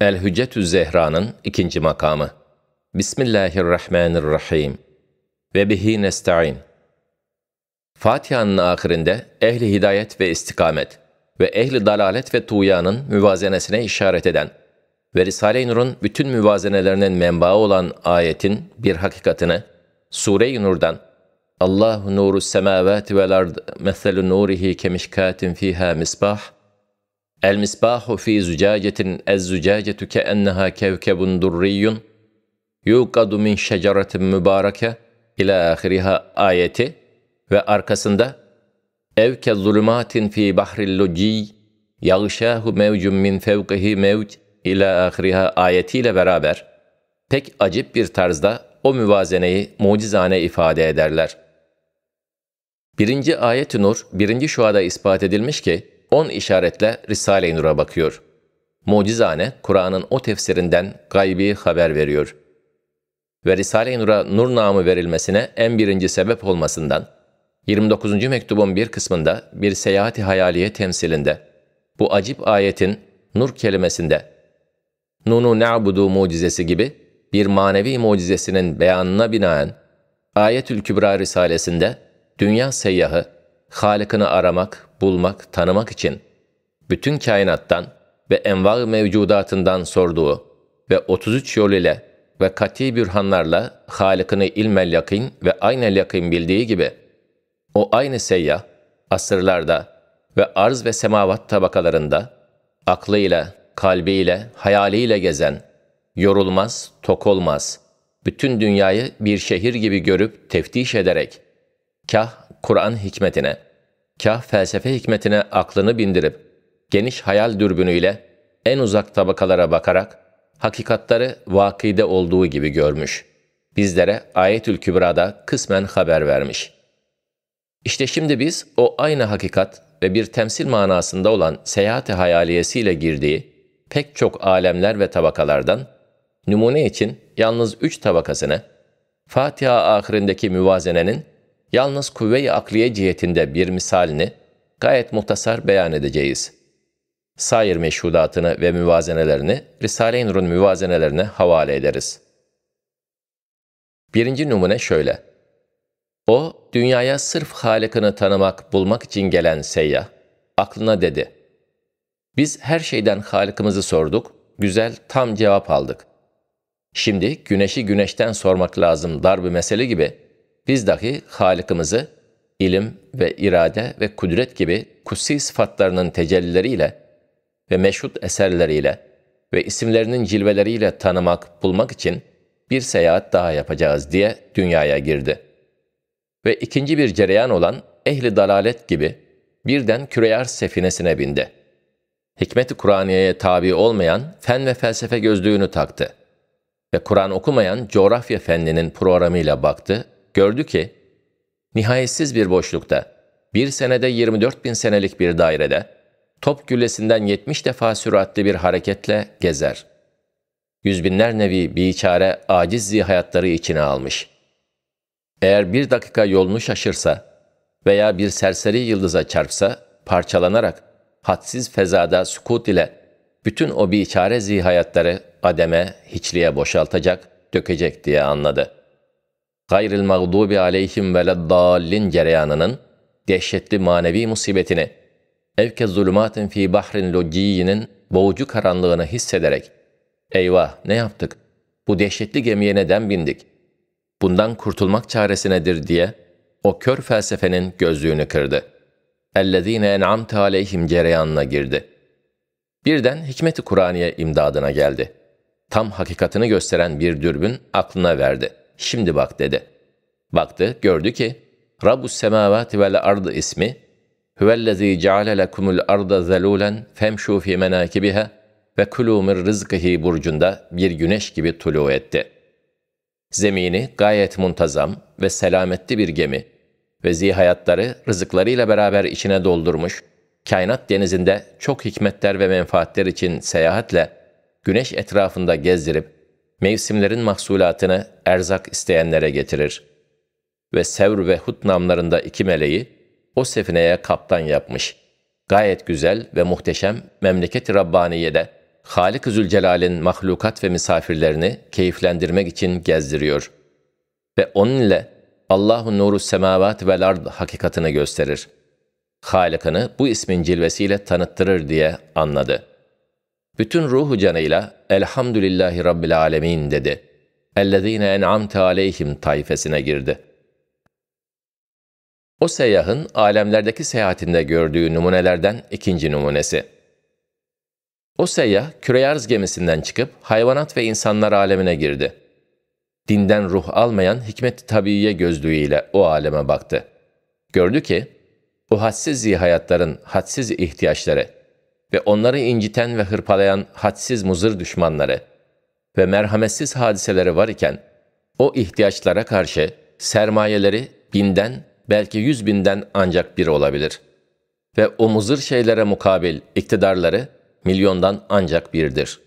El-Hüccetü Zehra'nın ikinci makamı. Bismillahirrahmanirrahim. Ve bihi nesta'in. Fatiha'nın ahirinde ehli hidayet ve istikamet ve ehli dalalet ve tuğyanın müvazenesine işaret eden ve Risale-i Nur'un bütün müvazenelerinin menbaı olan ayetin bir hakikatini Sure-i Nur'dan Allah nuru semavati vel ard meselü nurihi kemişkatin fiha misbah El fi المصباح في زجاجة ke كأنها كوكب دري yuqadu min شجرة mübareke ila ahiriha ayeti ve arkasında evke zulümatin fi bahril luci yağşahu mevcun min fevkihi mevc ila ahiriha ayetiyle beraber pek acip bir tarzda o müvazeneyi mucizane ifade ederler. Birinci ayet-i nur, birinci şuada ispat edilmiş ki, 10 işaretle Risale-i Nur'a bakıyor. Mucizane Kur'an'ın o tefsirinden gaybi haber veriyor. Ve Risale-i Nur'a nur namı verilmesine en birinci sebep olmasından, 29. mektubun bir kısmında bir seyahati hayaliye temsilinde, bu acip ayetin nur kelimesinde, Nunu nabudu mucizesi gibi bir manevi mucizesinin beyanına binaen, Ayetül Kübra Risalesinde dünya seyyahı Halık'ını aramak, bulmak, tanımak için bütün kainattan ve envar mevcudatından sorduğu ve 33 yol ile ve kati bürhanlarla Halık'ını ilmel yakin ve aynel yakin bildiği gibi o aynı seyyah asırlarda ve arz ve semavat tabakalarında aklıyla, kalbiyle, hayaliyle gezen, yorulmaz, tok olmaz, bütün dünyayı bir şehir gibi görüp teftiş ederek, kah Kur'an hikmetine, kah felsefe hikmetine aklını bindirip, geniş hayal dürbünüyle en uzak tabakalara bakarak, hakikatları vakide olduğu gibi görmüş. Bizlere Ayetül Kübra'da kısmen haber vermiş. İşte şimdi biz o aynı hakikat ve bir temsil manasında olan seyahati hayaliyesiyle girdiği pek çok alemler ve tabakalardan, numune için yalnız üç tabakasını, Fatiha ahirindeki müvazenenin Yalnız kuvve-i akliye cihetinde bir misalini gayet muhtasar beyan edeceğiz. Sair meşhudatını ve müvazenelerini Risale-i Nur'un müvazenelerine havale ederiz. Birinci numune şöyle. O, dünyaya sırf Halık'ını tanımak, bulmak için gelen seyyah, aklına dedi. Biz her şeyden Halık'ımızı sorduk, güzel, tam cevap aldık. Şimdi güneşi güneşten sormak lazım dar bir mesele gibi biz dahi Halık'ımızı ilim ve irade ve kudret gibi kutsi sıfatlarının tecellileriyle ve meşhut eserleriyle ve isimlerinin cilveleriyle tanımak, bulmak için bir seyahat daha yapacağız diye dünyaya girdi. Ve ikinci bir cereyan olan ehli dalalet gibi birden küreyar sefinesine bindi. Hikmet-i Kur'aniye'ye tabi olmayan fen ve felsefe gözlüğünü taktı. Ve Kur'an okumayan coğrafya fenninin programıyla baktı gördü ki, nihayetsiz bir boşlukta, bir senede 24 bin senelik bir dairede, top güllesinden 70 defa süratli bir hareketle gezer. Yüzbinler binler nevi biçare acizzi hayatları içine almış. Eğer bir dakika yolunu şaşırsa veya bir serseri yıldıza çarpsa parçalanarak hadsiz fezada sukut ile bütün o biçare zihayatları ademe, hiçliğe boşaltacak, dökecek diye anladı.'' gayril mağdubi aleyhim veleddallin cereyanının dehşetli manevi musibetini, evke zulümatin fi bahrin logiyinin boğucu karanlığını hissederek, eyvah ne yaptık, bu dehşetli gemiye neden bindik, bundan kurtulmak çaresi nedir diye o kör felsefenin gözlüğünü kırdı. اَلَّذ۪ينَ اَنْعَمْتَ عَلَيْهِمْ cereyanına girdi. Birden hikmeti Kur'an'ya imdadına geldi. Tam hakikatini gösteren bir dürbün aklına verdi.'' şimdi bak dedi. Baktı, gördü ki Rabbus semavati vel ardı ismi Hüvellezî ceale lekumul arda zelûlen femşû fî menâkibiha ve kulû min rızkıhi burcunda bir güneş gibi tulu etti. Zemini gayet muntazam ve selametli bir gemi ve zihayatları rızıklarıyla beraber içine doldurmuş, kainat denizinde çok hikmetler ve menfaatler için seyahatle güneş etrafında gezdirip mevsimlerin mahsulatını erzak isteyenlere getirir. Ve Sevr ve Hud namlarında iki meleği o sefineye kaptan yapmış. Gayet güzel ve muhteşem memleket-i Rabbaniye'de Halik-ı Zülcelal'in mahlukat ve misafirlerini keyiflendirmek için gezdiriyor. Ve onunla ile Allahu nuru semavat vel ard hakikatını gösterir. Halıkını bu ismin cilvesiyle tanıttırır diye anladı.'' Bütün ruhu canıyla Elhamdülillahi Rabbil Alemin dedi. Ellezine en'amte aleyhim tayfesine girdi. O seyyahın alemlerdeki seyahatinde gördüğü numunelerden ikinci numunesi. O seyyah küreyarz gemisinden çıkıp hayvanat ve insanlar alemine girdi. Dinden ruh almayan hikmet tabiiye gözlüğüyle o aleme baktı. Gördü ki, o hadsizliği hayatların hadsiz ihtiyaçları, ve onları inciten ve hırpalayan hadsiz muzır düşmanları ve merhametsiz hadiseleri var iken, o ihtiyaçlara karşı sermayeleri binden belki yüz binden ancak bir olabilir. Ve o muzır şeylere mukabil iktidarları milyondan ancak birdir.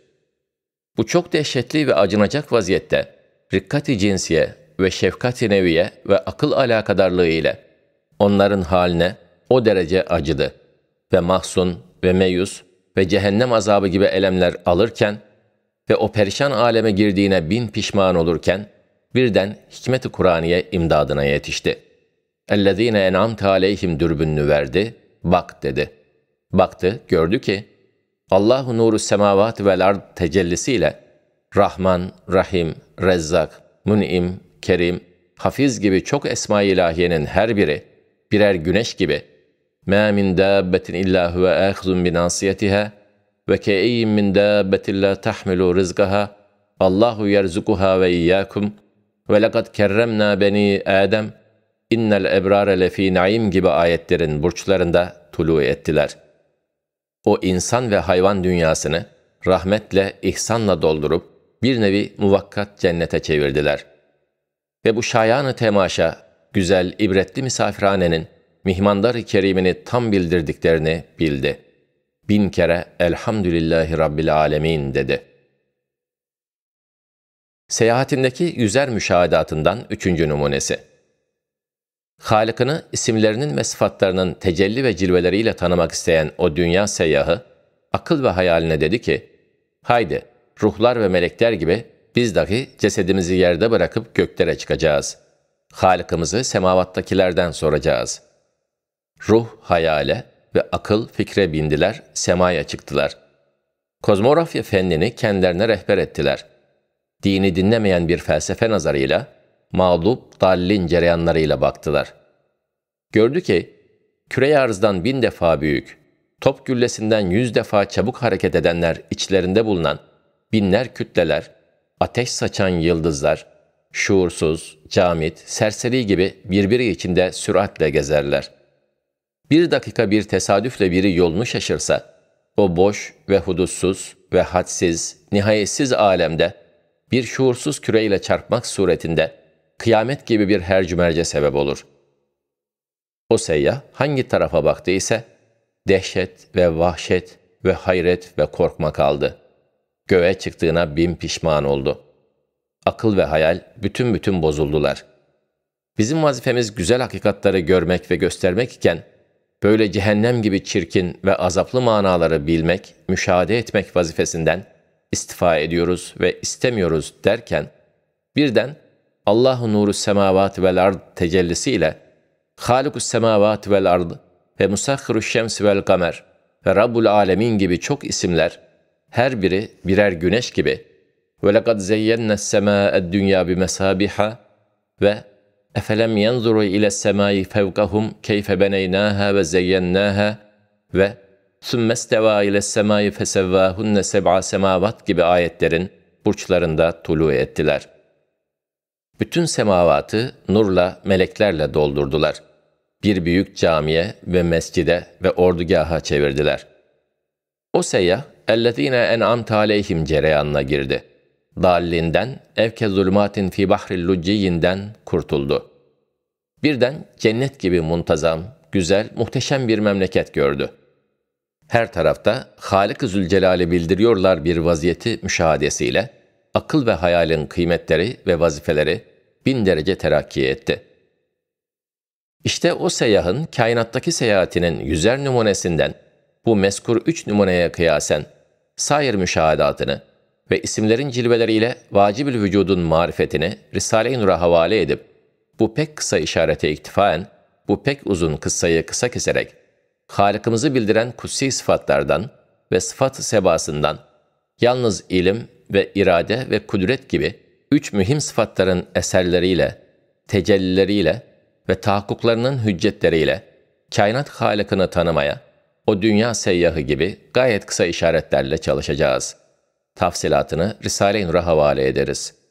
Bu çok dehşetli ve acınacak vaziyette rikkati cinsiye ve şefkati neviye ve akıl alakadarlığı ile onların haline o derece acıdı ve mahzun ve meyus ve cehennem azabı gibi elemler alırken ve o perişan aleme girdiğine bin pişman olurken birden hikmet-i Kur'aniye imdadına yetişti. اَلَّذ۪ينَ اَنْعَمْتَ عَلَيْهِمْ dürbününü verdi, bak dedi. Baktı, gördü ki, Allahu nuru semavat vel ard tecellisiyle Rahman, Rahim, Rezzak, Mun'im, Kerim, Hafiz gibi çok esma-i ilahiyenin her biri birer güneş gibi مَا مِنْ دَابَّةٍ اِلَّا هُوَ اَخْذٌ بِنَاصِيَتِهَا وَكَاِيٍّ مِنْ دَابَّةٍ لَا تَحْمِلُ رِزْقَهَا اللّٰهُ يَرْزُقُهَا وَاِيَّاكُمْ وَلَقَدْ كَرَّمْنَا بَن۪ي آدَمْ innel ebrare lefi naim gibi ayetlerin burçlarında tulu ettiler. O insan ve hayvan dünyasını rahmetle, ihsanla doldurup bir nevi muvakkat cennete çevirdiler. Ve bu şayanı temaşa, güzel, ibretli misafirhanenin mihmandar-ı kerimini tam bildirdiklerini bildi. Bin kere Elhamdülillahi Rabbil Alemin dedi. Seyahatindeki yüzer müşahedatından üçüncü numunesi. Halıkını isimlerinin ve sıfatlarının tecelli ve cilveleriyle tanımak isteyen o dünya seyyahı, akıl ve hayaline dedi ki, haydi ruhlar ve melekler gibi biz dahi cesedimizi yerde bırakıp göklere çıkacağız. Halıkımızı semavattakilerden soracağız.'' ruh hayale ve akıl fikre bindiler, semaya çıktılar. Kozmografya fennini kendilerine rehber ettiler. Dini dinlemeyen bir felsefe nazarıyla, mağlup dallin cereyanlarıyla baktılar. Gördü ki, küre arzdan bin defa büyük, top güllesinden yüz defa çabuk hareket edenler içlerinde bulunan binler kütleler, ateş saçan yıldızlar, şuursuz, camit, serseri gibi birbiri içinde süratle gezerler.'' bir dakika bir tesadüfle biri yolunu şaşırsa, o boş ve hudutsuz ve hadsiz, nihayetsiz alemde bir şuursuz küreyle çarpmak suretinde kıyamet gibi bir hercümerce sebep olur. O seyyah hangi tarafa baktı ise dehşet ve vahşet ve hayret ve korkma kaldı. Göğe çıktığına bin pişman oldu. Akıl ve hayal bütün bütün bozuldular. Bizim vazifemiz güzel hakikatları görmek ve göstermek iken, böyle cehennem gibi çirkin ve azaplı manaları bilmek, müşahede etmek vazifesinden istifa ediyoruz ve istemiyoruz derken, birden Allahu nuru semavat vel ard tecellisiyle Haluku semavat vel ard ve musahhiru şems vel kamer ve Rabbul alemin gibi çok isimler her biri birer güneş gibi ve lekad zeyyenne semâ'ed dünya bimesabiha ve Efelem yenzuru ile semai fevkahum keyfe beneynaha ve zeyyennaha ve sümme steva ile semai fesevvahunne seb'a semavat gibi ayetlerin burçlarında tulu ettiler. Bütün semavatı nurla, meleklerle doldurdular. Bir büyük camiye ve mescide ve ordugaha çevirdiler. O seyyah, اَلَّذ۪ينَ اَنْعَمْتَ عَلَيْهِمْ cereyanına girdi.'' dallinden, evke zulmatin fi bahri lucciyinden kurtuldu. Birden cennet gibi muntazam, güzel, muhteşem bir memleket gördü. Her tarafta Halik-i Zülcelal'i bildiriyorlar bir vaziyeti müşahadesiyle, akıl ve hayalin kıymetleri ve vazifeleri bin derece terakki etti. İşte o seyahın kainattaki seyahatinin yüzer numunesinden bu meskur üç numuneye kıyasen sair müşahadatını ve isimlerin cilveleriyle vacibül vücudun marifetini Risale-i Nur'a havale edip, bu pek kısa işarete iktifaen, bu pek uzun kıssayı kısa keserek, Halık'ımızı bildiren kutsi sıfatlardan ve sıfat sebasından, yalnız ilim ve irade ve kudret gibi üç mühim sıfatların eserleriyle, tecellileriyle ve tahakkuklarının hüccetleriyle, kainat halikini tanımaya, o dünya seyyahı gibi gayet kısa işaretlerle çalışacağız.'' tafsilatını Risale-i Nur'a havale ederiz.